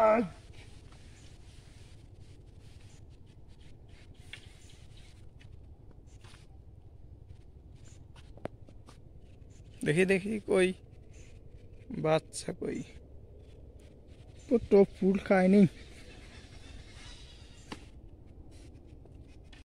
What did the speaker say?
God. देखिए देखिए कोई बादशाह कोई तो फूल खाए नहीं